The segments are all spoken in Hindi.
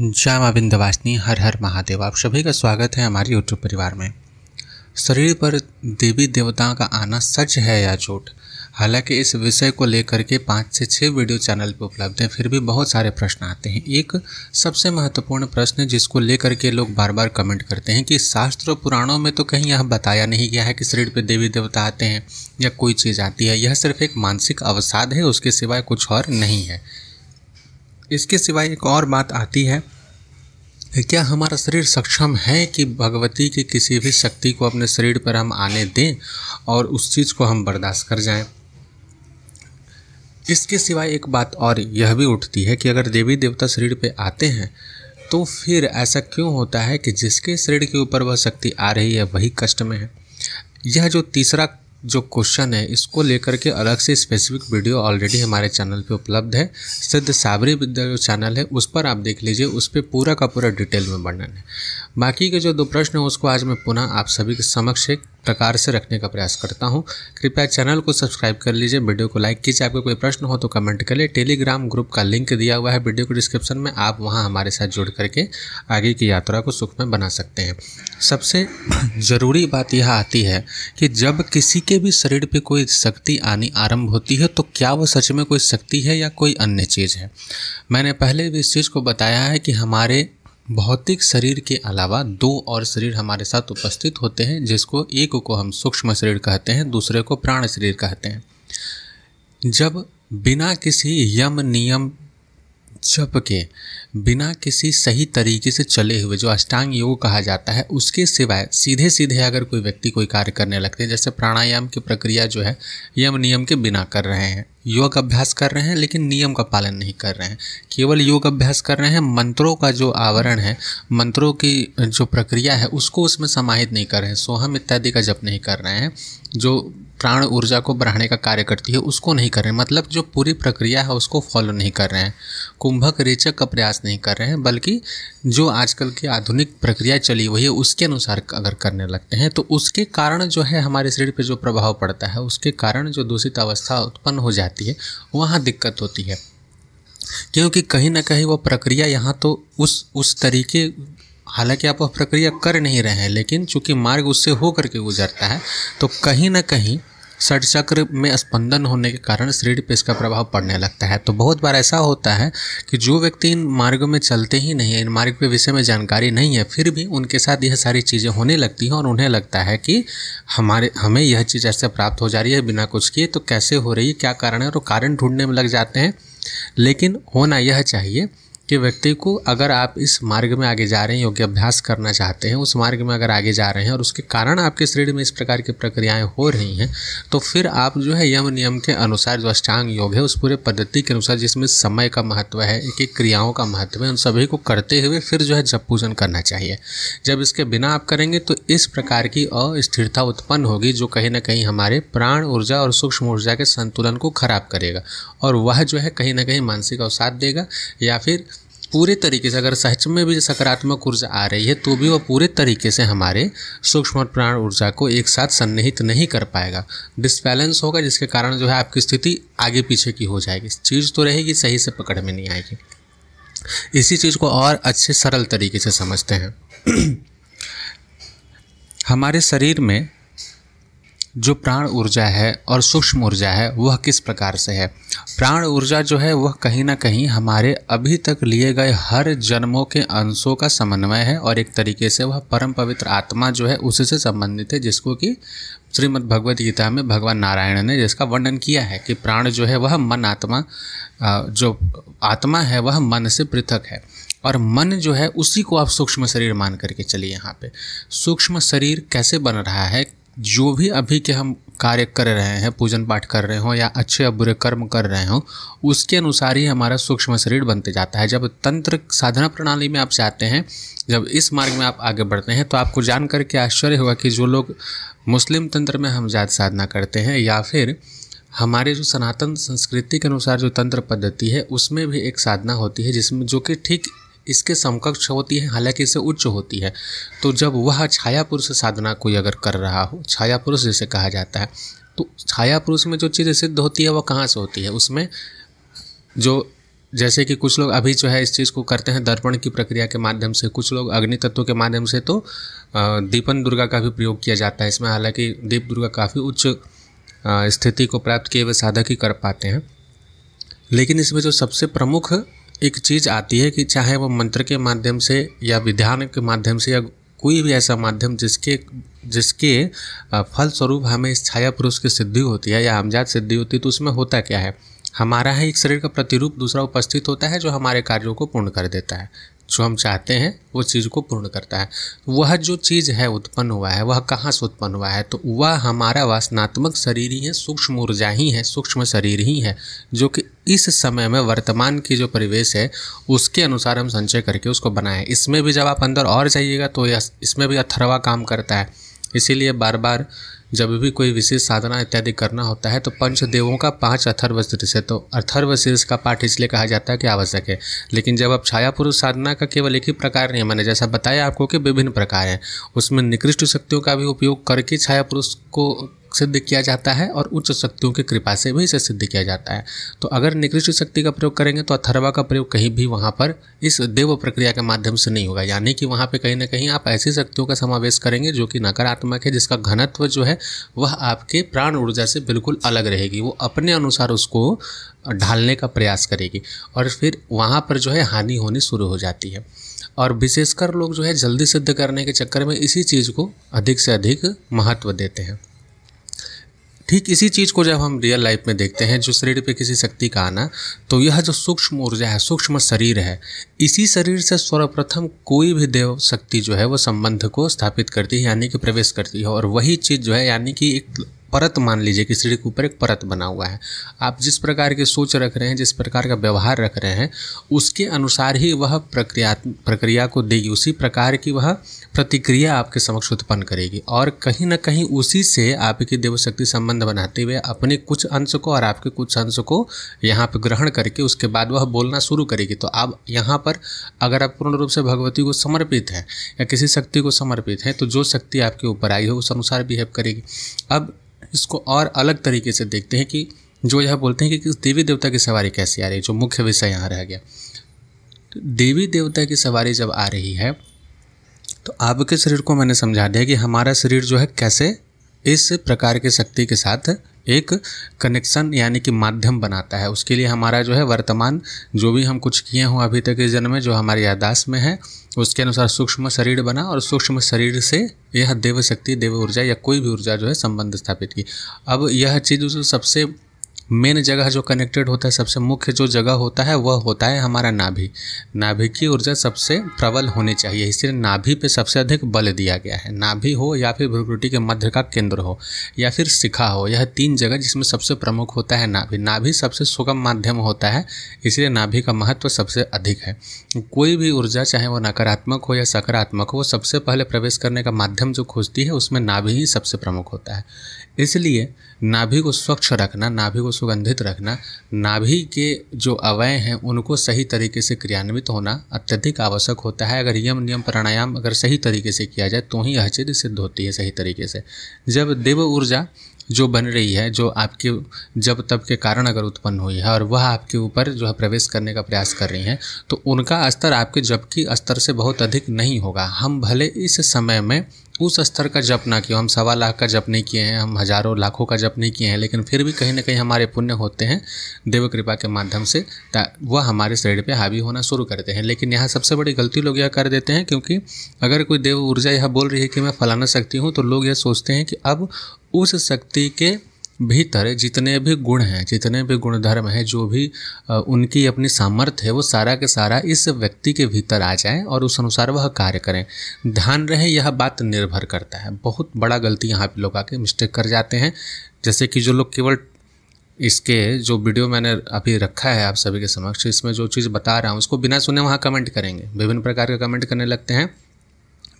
जय श्यामा वासनी हर हर महादेव आप सभी का स्वागत है हमारे यूट्यूब परिवार में शरीर पर देवी देवताओं का आना सच है या झूठ हालांकि इस विषय को लेकर के पाँच से छः वीडियो चैनल पर उपलब्ध हैं फिर भी बहुत सारे प्रश्न आते हैं एक सबसे महत्वपूर्ण प्रश्न जिसको लेकर के लोग बार बार कमेंट करते हैं कि शास्त्र पुराणों में तो कहीं यह बताया नहीं गया है कि शरीर पर देवी देवता आते हैं या कोई चीज़ आती है यह सिर्फ एक मानसिक अवसाद है उसके सिवाय कुछ और नहीं है इसके सिवाय एक और बात आती है क्या हमारा शरीर सक्षम है कि भगवती की किसी भी शक्ति को अपने शरीर पर हम आने दें और उस चीज़ को हम बर्दाश्त कर जाएं इसके सिवाय एक बात और यह भी उठती है कि अगर देवी देवता शरीर पर आते हैं तो फिर ऐसा क्यों होता है कि जिसके शरीर के ऊपर वह शक्ति आ रही है वही कष्ट में है यह जो तीसरा जो क्वेश्चन है इसको लेकर के अलग से स्पेसिफिक वीडियो ऑलरेडी हमारे चैनल पे उपलब्ध है सिद्ध साबरी विद्या जो चैनल है उस पर आप देख लीजिए उस पर पूरा का पूरा डिटेल में वर्णन है बाकी के जो दो प्रश्न हैं उसको आज मैं पुनः आप सभी के समक्ष एक प्रकार से रखने का प्रयास करता हूँ कृपया चैनल को सब्सक्राइब कर लीजिए वीडियो को लाइक कीजिए आपका कोई प्रश्न हो तो कमेंट करिए टेलीग्राम ग्रुप का लिंक दिया हुआ है वीडियो को डिस्क्रिप्शन में आप वहाँ हमारे साथ जुड़ करके आगे की यात्रा को सुख में बना सकते हैं सबसे ज़रूरी बात यह आती है कि जब किसी के भी शरीर पर कोई शक्ति आनी आरंभ होती है तो क्या वो सच में कोई शक्ति है या कोई अन्य चीज़ है मैंने पहले भी इस चीज़ को बताया है कि हमारे भौतिक शरीर के अलावा दो और शरीर हमारे साथ उपस्थित होते हैं जिसको एक को हम सूक्ष्म शरीर कहते हैं दूसरे को प्राण शरीर कहते हैं जब बिना किसी यम नियम जप के बिना किसी सही तरीके से चले हुए जो अष्टांग योग कहा जाता है उसके सिवाय सीधे सीधे अगर कोई व्यक्ति कोई कार्य करने लगते हैं जैसे प्राणायाम की प्रक्रिया जो है यम नियम के बिना कर रहे हैं योग अभ्यास कर रहे हैं लेकिन नियम का पालन नहीं कर रहे हैं केवल योग अभ्यास कर रहे हैं मंत्रों का जो आवरण है मंत्रों की जो प्रक्रिया है उसको उसमें समाहित नहीं कर रहे हैं सोहम इत्यादि का जप नहीं कर रहे हैं जो प्राण ऊर्जा को बढ़ाने का कार्य करती है उसको नहीं कर रहे हैं मतलब जो पूरी प्रक्रिया है उसको फॉलो नहीं कर रहे हैं कुंभक रेचक का प्रयास नहीं कर रहे हैं बल्कि जो आजकल की आधुनिक प्रक्रिया चली हुई है उसके अनुसार अगर करने लगते हैं तो उसके कारण जो है हमारे शरीर पर जो प्रभाव पड़ता है उसके कारण जो दूषित अवस्था उत्पन्न हो जाती है वहाँ दिक्कत होती है क्योंकि कहीं ना कहीं वो प्रक्रिया यहाँ तो उस उस तरीके हालांकि आप वह प्रक्रिया कर नहीं रहे हैं लेकिन चूंकि मार्ग उससे हो करके गुजरता है तो कहीं ना कहीं षट चक्र में स्पंदन होने के कारण शरीर पे इसका प्रभाव पड़ने लगता है तो बहुत बार ऐसा होता है कि जो व्यक्ति इन मार्गों में चलते ही नहीं है इन मार्ग के विषय में जानकारी नहीं है फिर भी उनके साथ यह सारी चीज़ें होने लगती हैं और उन्हें लगता है कि हमारे हमें यह चीज़ ऐसे प्राप्त हो जा रही है बिना कुछ किए तो कैसे हो रही है क्या कारण है और कारण ढूंढने में लग जाते हैं लेकिन होना यह चाहिए कि व्यक्ति को अगर आप इस मार्ग में आगे जा रहे हैं योग्य अभ्यास करना चाहते हैं उस मार्ग में अगर आगे जा रहे हैं और उसके कारण आपके शरीर में इस प्रकार की प्रक्रियाएं हो रही हैं तो फिर आप जो है यम नियम के अनुसार जो अष्टांग योग है उस पूरे पद्धति के अनुसार जिसमें समय का महत्व है एक एक क्रियाओं का महत्व है उन सभी को करते हुए फिर जो है जब पूजन करना चाहिए जब इसके बिना आप करेंगे तो इस प्रकार की अस्थिरता उत्पन्न होगी जो कहीं ना कहीं हमारे प्राण ऊर्जा और सूक्ष्म ऊर्जा के संतुलन को खराब करेगा और वह जो है कहीं ना कहीं मानसिक अवसाद देगा या फिर पूरे तरीके से अगर सच में भी सकारात्मक ऊर्जा आ रही है तो भी वह पूरे तरीके से हमारे सूक्ष्म और प्राण ऊर्जा को एक साथ सन्निहित नहीं कर पाएगा डिसबैलेंस होगा जिसके कारण जो है आपकी स्थिति आगे पीछे की हो जाएगी चीज़ तो रहेगी सही से पकड़ में नहीं आएगी इसी चीज़ को और अच्छे सरल तरीके से समझते हैं हमारे शरीर में जो प्राण ऊर्जा है और सूक्ष्म ऊर्जा है वह किस प्रकार से है प्राण ऊर्जा जो है वह कहीं ना कहीं हमारे अभी तक लिए गए हर जन्मों के अंशों का समन्वय है और एक तरीके से वह परम पवित्र आत्मा जो है उसी से संबंधित है जिसको कि श्रीमद् भगवद गीता में भगवान नारायण ने जिसका वर्णन किया है कि प्राण जो है वह मन आत्मा जो आत्मा है वह मन से पृथक है और मन जो है उसी को आप सूक्ष्म शरीर मान करके चलिए यहाँ पे सूक्ष्म शरीर कैसे बन रहा है जो भी अभी के हम कार्य कर रहे हैं पूजन पाठ कर रहे हों या अच्छे या बुरे कर्म कर रहे हों उसके अनुसार ही हमारा सूक्ष्म शरीर बनते जाता है जब तंत्र साधना प्रणाली में आप जाते हैं जब इस मार्ग में आप आगे बढ़ते हैं तो आपको जान करके आश्चर्य होगा कि जो लोग मुस्लिम तंत्र में हम जात साधना करते हैं या फिर हमारे जो सनातन संस्कृति के अनुसार जो तंत्र पद्धति है उसमें भी एक साधना होती है जिसमें जो कि ठीक इसके समकक्ष होती है हालांकि इससे उच्च होती है तो जब वह छाया पुरुष साधना कोई अगर कर रहा हो छाया पुरुष जिसे कहा जाता है तो छाया पुरुष में जो चीज़ सिद्ध होती है वह कहाँ से होती है उसमें जो जैसे कि कुछ लोग अभी जो है इस चीज़ को करते हैं दर्पण की प्रक्रिया के माध्यम से कुछ लोग अग्नि तत्व के माध्यम से तो दीपन दुर्गा का भी प्रयोग किया जाता है इसमें हालांकि दीप दुर्गा काफ़ी उच्च स्थिति को प्राप्त किए हुए साधक ही कर पाते हैं लेकिन इसमें जो सबसे प्रमुख एक चीज़ आती है कि चाहे वो मंत्र के माध्यम से या विधान के माध्यम से या कोई भी ऐसा माध्यम जिसके जिसके फलस्वरूप हमें इस छाया पुरुष की सिद्धि होती है या हमजात सिद्धि होती है तो उसमें होता क्या है हमारा है एक शरीर का प्रतिरूप दूसरा उपस्थित होता है जो हमारे कार्यों को पूर्ण कर देता है जो हम चाहते हैं वो चीज़ को पूर्ण करता है वह जो चीज़ है उत्पन्न हुआ है वह कहाँ से उत्पन्न हुआ है तो वह हमारा वासनात्मक शरीर ही है सूक्ष्म ऊर्जा ही है सूक्ष्म शरीर ही है जो कि इस समय में वर्तमान की जो परिवेश है उसके अनुसार हम संचय करके उसको बनाए इसमें भी जब आप अंदर और जाइएगा तो इसमें भी अथरवा काम करता है इसीलिए बार बार जब भी कोई विशेष साधना इत्यादि करना होता है तो पंचदेवों का पांच अथर्व शीर्ष है तो अथर्व शीर्ष का पाठ इसलिए कहा जाता है कि आवश्यक है लेकिन जब आप छाया पुरुष साधना का केवल एक ही प्रकार नहीं है मैंने जैसा बताया आपको कि विभिन्न प्रकार हैं उसमें निकृष्ट शक्तियों का भी उपयोग करके छाया पुरुष को सिद्ध किया जाता है और उच्च शक्तियों की कृपा से भी इसे सिद्ध किया जाता है तो अगर निकृष्ट शक्ति का प्रयोग करेंगे तो अथर्वा का प्रयोग कहीं भी वहाँ पर इस देव प्रक्रिया के माध्यम से नहीं होगा यानी कि वहाँ पे कहीं ना कहीं आप ऐसी शक्तियों का समावेश करेंगे जो कि नकारात्मक है जिसका घनत्व जो है वह आपके प्राण ऊर्जा से बिल्कुल अलग रहेगी वो अपने अनुसार उसको ढालने का प्रयास करेगी और फिर वहाँ पर जो है हानि होनी शुरू हो जाती है और विशेषकर लोग जो है जल्दी सिद्ध करने के चक्कर में इसी चीज़ को अधिक से अधिक महत्व देते हैं ठीक इसी चीज़ को जब हम रियल लाइफ में देखते हैं जो शरीर पे किसी शक्ति का आना तो यह जो सूक्ष्म ऊर्जा है सूक्ष्म शरीर है इसी शरीर से सर्वप्रथम कोई भी देव शक्ति जो है वह संबंध को स्थापित करती है यानी कि प्रवेश करती है और वही चीज़ जो है यानी कि एक परत मान लीजिए कि सीढ़ी के ऊपर एक परत बना हुआ है आप जिस प्रकार की सोच रख रहे हैं जिस प्रकार का व्यवहार रख रहे हैं उसके अनुसार ही वह प्रक्रिया प्रक्रिया को देगी उसी प्रकार की वह प्रतिक्रिया आपके समक्ष उत्पन्न करेगी और कहीं ना कहीं उसी से आपकी देवशक्ति संबंध बनाते हुए अपने कुछ अंश को और आपके कुछ अंश को यहाँ पर ग्रहण करके उसके बाद वह बोलना शुरू करेगी तो आप यहाँ पर अगर आप पूर्ण रूप से भगवती को समर्पित है या किसी शक्ति को समर्पित है तो जो शक्ति आपके ऊपर आई है उस अनुसार बिहेव करेगी अब इसको और अलग तरीके से देखते हैं कि जो यह बोलते हैं कि किस देवी देवता की सवारी कैसे आ रही है जो मुख्य विषय यहाँ रह गया तो देवी देवता की सवारी जब आ रही है तो आपके शरीर को मैंने समझा दिया कि हमारा शरीर जो है कैसे इस प्रकार की शक्ति के साथ एक कनेक्शन यानी कि माध्यम बनाता है उसके लिए हमारा जो है वर्तमान जो भी हम कुछ किए हों अभी तक इस जन्म में जो हमारे यादाश्त में है उसके अनुसार सूक्ष्म शरीर बना और सूक्ष्म शरीर से यह देव शक्ति देव ऊर्जा या कोई भी ऊर्जा जो है संबंध स्थापित की अब यह चीज़ सबसे मेन जगह जो कनेक्टेड होता है सबसे मुख्य जो जगह होता है वह होता है हमारा नाभि नाभि की ऊर्जा सबसे प्रबल होनी चाहिए इसलिए नाभि पे सबसे अधिक बल दिया गया है नाभि हो या फिर भ्रुकुटी के मध्य का केंद्र हो या फिर शिखा हो यह तीन जगह जिसमें सबसे प्रमुख होता है नाभि नाभि सबसे सुगम माध्यम होता है इसलिए नाभि का महत्व सबसे अधिक है कोई भी ऊर्जा चाहे वो नकारात्मक हो या सकारात्मक हो सबसे पहले प्रवेश करने का माध्यम जो खोजती है उसमें नाभि ही सबसे प्रमुख होता है इसलिए नाभि को स्वच्छ रखना नाभि को सुगंधित रखना नाभि के जो अवय हैं उनको सही तरीके से क्रियान्वित होना अत्यधिक आवश्यक होता है अगर यम नियम प्राणायाम अगर सही तरीके से किया जाए तो ही यह चीज़ सिद्ध होती है सही तरीके से जब देव ऊर्जा जो बन रही है जो आपके जब तब के कारण अगर उत्पन्न हुई है और वह आपके ऊपर जो है प्रवेश करने का प्रयास कर रही हैं तो उनका स्तर आपके जबकि स्तर से बहुत अधिक नहीं होगा हम भले इस समय में उस स्तर का जप ना किया हम सवा लाख का जप नहीं किए हैं हम हज़ारों लाखों का जप नहीं किए हैं लेकिन फिर भी कहीं ना कहीं हमारे पुण्य होते हैं देव कृपा के माध्यम से वह हमारे शरीर पे हावी होना शुरू करते हैं लेकिन यहाँ सबसे बड़ी गलती लोग यह कर देते हैं क्योंकि अगर कोई देव ऊर्जा यह बोल रही है कि मैं फलाना शक्ति हूँ तो लोग यह सोचते हैं कि अब उस शक्ति के भीतर जितने भी गुण हैं जितने भी गुणधर्म हैं जो भी उनकी अपनी सामर्थ्य है वो सारा के सारा इस व्यक्ति के भीतर आ जाए और उस अनुसार वह कार्य करें ध्यान रहे यह बात निर्भर करता है बहुत बड़ा गलती यहाँ पे लोग आके मिस्टेक कर जाते हैं जैसे कि जो लोग केवल इसके जो वीडियो मैंने अभी रखा है आप सभी के समक्ष इसमें जो चीज़ बता रहा हूँ उसको बिना सुने वहाँ कमेंट करेंगे विभिन्न प्रकार के कमेंट करने लगते हैं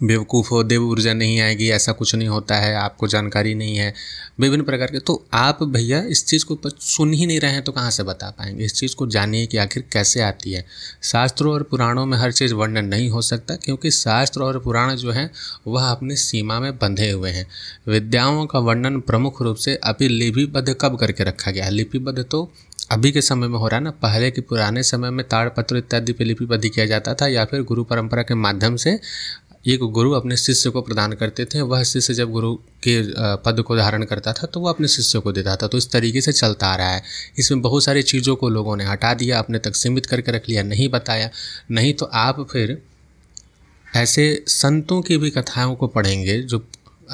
बेवकूफ़ हो देव ऊर्जा नहीं आएगी ऐसा कुछ नहीं होता है आपको जानकारी नहीं है विभिन्न प्रकार के तो आप भैया इस चीज़ को सुन ही नहीं रहे हैं तो कहाँ से बता पाएंगे इस चीज़ को जानिए कि आखिर कैसे आती है शास्त्रों और पुराणों में हर चीज़ वर्णन नहीं हो सकता क्योंकि शास्त्र और पुराण जो हैं वह अपनी सीमा में बंधे हुए हैं विद्याओं का वर्णन प्रमुख रूप से अभी लिपिबद्ध कब करके रखा गया लिपिबद्ध तो अभी के समय में हो रहा है ना पहले के पुराने समय में ताड़पत्र इत्यादि पर लिपिबद्ध किया जाता था या फिर गुरु परंपरा के माध्यम से एक गुरु अपने शिष्य को प्रदान करते थे वह शिष्य जब गुरु के पद को धारण करता था तो वह अपने शिष्य को देता था तो इस तरीके से चलता आ रहा है इसमें बहुत सारी चीज़ों को लोगों ने हटा दिया अपने तक सीमित करके रख लिया नहीं बताया नहीं तो आप फिर ऐसे संतों की भी कथाओं को पढ़ेंगे जो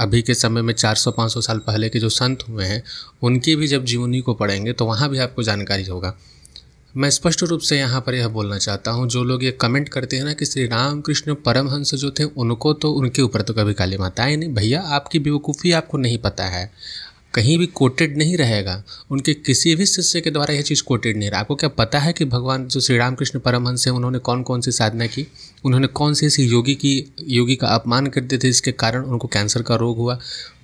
अभी के समय में 400-500 साल पहले के जो संत हुए हैं उनकी भी जब जीवनी को पढ़ेंगे तो वहाँ भी आपको जानकारी होगा मैं स्पष्ट रूप से यहाँ पर यह बोलना चाहता हूँ जो लोग ये कमेंट करते हैं ना कि श्री रामकृष्ण परमहंस जो थे उनको तो उनके ऊपर तो कभी काली माता आई नहीं भैया आपकी बेवकूफ़ी आपको नहीं पता है कहीं भी कोटेड नहीं रहेगा उनके किसी भी शिष्य के द्वारा यह चीज़ कोटेड नहीं रहा आपको क्या पता है कि भगवान जो श्री रामकृष्ण परमहंस हैं उन्होंने कौन कौन सी साधना की उन्होंने कौन सी ऐसी योगी की योगी का अपमान करते थे इसके कारण उनको कैंसर का रोग हुआ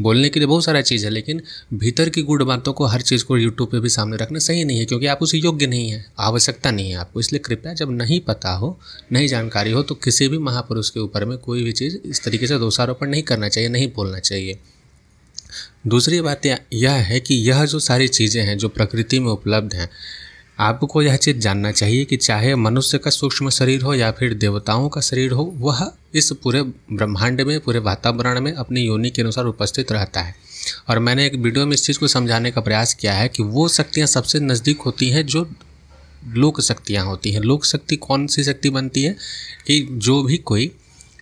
बोलने के लिए बहुत सारा चीज़ है लेकिन भीतर की गुड़ बातों को हर चीज़ को यूट्यूब पर भी सामने रखना सही नहीं है क्योंकि आप उसे योग्य नहीं है आवश्यकता नहीं है आपको इसलिए कृपया जब नहीं पता हो नहीं जानकारी हो तो किसी भी महापुरुष के ऊपर में कोई भी चीज़ इस तरीके से दोषारोपण नहीं करना चाहिए नहीं बोलना चाहिए दूसरी बात यह है कि यह जो सारी चीज़ें हैं जो प्रकृति में उपलब्ध हैं आपको यह चीज़ जानना चाहिए कि चाहे मनुष्य का सूक्ष्म शरीर हो या फिर देवताओं का शरीर हो वह इस पूरे ब्रह्मांड में पूरे वातावरण में अपनी योनि के अनुसार उपस्थित रहता है और मैंने एक वीडियो में इस चीज़ को समझाने का प्रयास किया है कि वो शक्तियाँ सबसे नज़दीक होती हैं जो लोक शक्तियाँ होती हैं लोक शक्ति कौन सी शक्ति बनती है कि जो भी कोई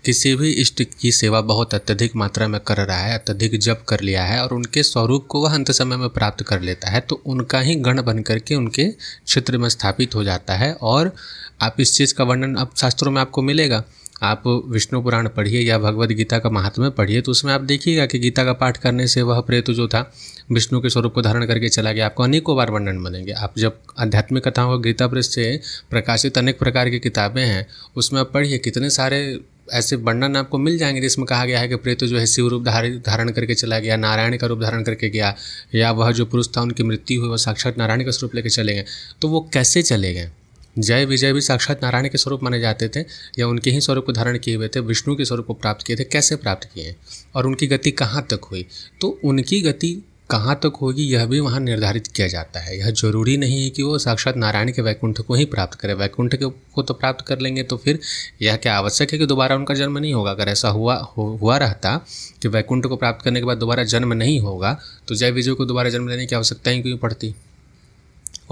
किसी भी इष्ट की सेवा बहुत अत्यधिक मात्रा में कर रहा है अत्यधिक जप कर लिया है और उनके स्वरूप को वह अंत समय में प्राप्त कर लेता है तो उनका ही गण बन करके उनके क्षेत्र में स्थापित हो जाता है और आप इस चीज़ का वर्णन अब शास्त्रों में आपको मिलेगा आप विष्णु पुराण पढ़िए या भगवद गीता का महात्म्य पढ़िए तो उसमें आप देखिएगा कि गीता का पाठ करने से वह प्रेत जो था विष्णु के स्वरूप को धारण करके चला गया आपको अनेकों बार वर्णन मिलेंगे आप जब आध्यात्मिक कथाओं का गीता प्रेस से प्रकाशित अनेक प्रकार की किताबें हैं उसमें आप पढ़िए कितने सारे ऐसे वर्णन आपको मिल जाएंगे जिसमें कहा गया है कि प्रेत जो है शिव रूप धारण करके चला गया नारायण का रूप धारण करके गया या वह जो पुरुष था उनकी मृत्यु हुई वह साक्षात नारायण का स्वरूप लेकर चले गए तो वो कैसे चले गए जय विजय भी साक्षात नारायण के स्वरूप माने जाते थे या उनके ही स्वरूप को धारण किए हुए थे विष्णु के स्वरूप को प्राप्त किए थे कैसे प्राप्त किए और उनकी गति कहाँ तक हुई तो उनकी गति कहाँ तक तो होगी यह भी वहाँ निर्धारित किया जाता है यह जरूरी नहीं है कि वो साक्षात नारायण के वैकुंठ को ही प्राप्त करें वैकुंठ के को तो प्राप्त कर लेंगे तो फिर यह क्या आवश्यक है कि दोबारा उनका जन्म नहीं होगा अगर ऐसा हुआ हो, हुआ रहता कि वैकुंठ को प्राप्त करने के बाद दोबारा जन्म नहीं होगा तो जय विजय को दोबारा जन्म लेने की आवश्यकता ही क्यों पड़ती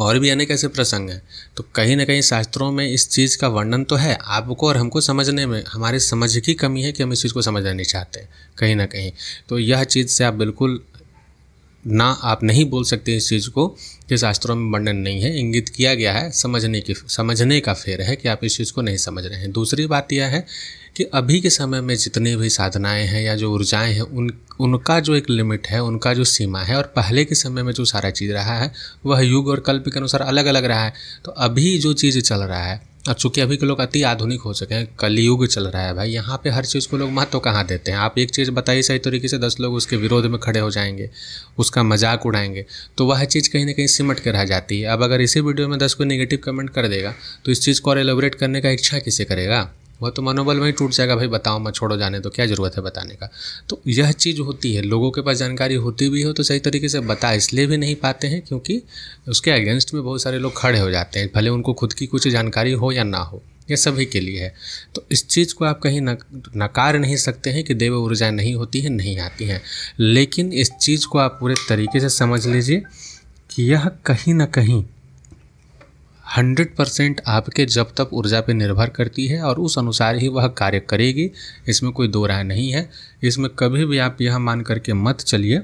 और भी अनेक ऐसे प्रसंग हैं तो कहीं ना कहीं शास्त्रों में इस चीज़ का वर्णन तो है आपको और हमको समझने में हमारे समझ की कमी है कि हम इस चीज़ को समझना नहीं चाहते कहीं ना कहीं तो यह चीज़ से आप बिल्कुल ना आप नहीं बोल सकते इस चीज़ को कि शास्त्रों में वर्णन नहीं है इंगित किया गया है समझने की समझने का फेर है कि आप इस चीज़ को नहीं समझ रहे हैं दूसरी बात यह है कि अभी के समय में जितनी भी साधनाएं हैं या जो ऊर्जाएं हैं उन उनका जो एक लिमिट है उनका जो सीमा है और पहले के समय में जो सारा चीज़ रहा है वह युग और कल्प के अनुसार अलग अलग रहा है तो अभी जो चीज़ चल रहा है और चूँकि अभी के लोग अति आधुनिक हो चुके हैं कलयुग चल रहा है भाई यहाँ पे हर चीज़ को लोग महत्व कहाँ देते हैं आप एक चीज़ बताइए सही तरीके से दस लोग उसके विरोध में खड़े हो जाएंगे उसका मजाक उड़ाएंगे तो वह चीज़ कहीं ना कहीं सिमट के रह जाती है अब अगर इसी वीडियो में दस को नेगेटिव कमेंट कर देगा तो इस चीज़ को और एलोबरेट करने का इच्छा किसे करेगा वह तो मनोबल वहीं टूट जाएगा भाई बताओ मैं छोड़ो जाने तो क्या ज़रूरत है बताने का तो यह चीज़ होती है लोगों के पास जानकारी होती भी हो तो सही तरीके से बता इसलिए भी नहीं पाते हैं क्योंकि उसके अगेंस्ट में बहुत सारे लोग खड़े हो जाते हैं भले उनको खुद की कुछ जानकारी हो या ना हो यह सभी के लिए है तो इस चीज़ को आप कहीं नकार नहीं सकते हैं कि देव ऊर्जा नहीं होती है नहीं आती है लेकिन इस चीज़ को आप पूरे तरीके से समझ लीजिए कि यह कहीं ना कहीं हंड्रेड परसेंट आपके जब तक ऊर्जा पर निर्भर करती है और उस अनुसार ही वह कार्य करेगी इसमें कोई दो राय नहीं है इसमें कभी भी आप यह मान करके मत चलिए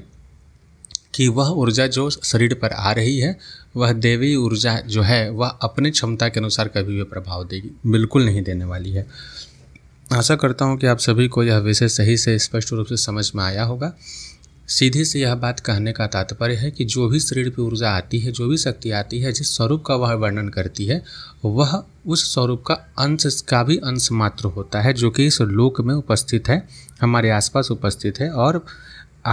कि वह ऊर्जा जो शरीर पर आ रही है वह देवी ऊर्जा जो है वह अपने क्षमता के अनुसार कभी भी प्रभाव देगी बिल्कुल नहीं देने वाली है आशा करता हूँ कि आप सभी को यह विषय सही से स्पष्ट रूप से समझ में आया होगा सीधे से यह बात कहने का तात्पर्य है कि जो भी शरीर पर ऊर्जा आती है जो भी शक्ति आती है जिस स्वरूप का वह वर्णन करती है वह उस स्वरूप का अंश का भी अंश मात्र होता है जो कि इस लोक में उपस्थित है हमारे आसपास उपस्थित है और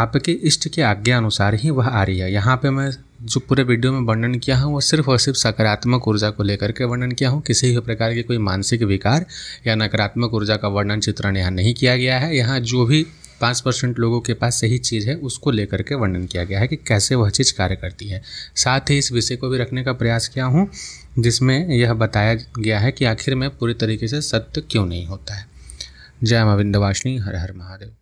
आपके इष्ट के आज्ञा अनुसार ही वह आ रही है यहाँ पे मैं जो पूरे वीडियो में वर्णन किया हूँ वह सिर्फ और सिर्फ सकारात्मक ऊर्जा को लेकर के वर्णन किया हूँ किसी भी प्रकार के कोई मानसिक विकार या नकारात्मक ऊर्जा का वर्णन चित्रण यहाँ नहीं किया गया है यहाँ जो भी पाँच परसेंट लोगों के पास सही चीज़ है उसको लेकर के वर्णन किया गया है कि कैसे वह चीज़ कार्य करती है साथ ही इस विषय को भी रखने का प्रयास किया हूँ जिसमें यह बताया गया है कि आखिर में पूरी तरीके से सत्य क्यों नहीं होता है जय माँ हर हर महादेव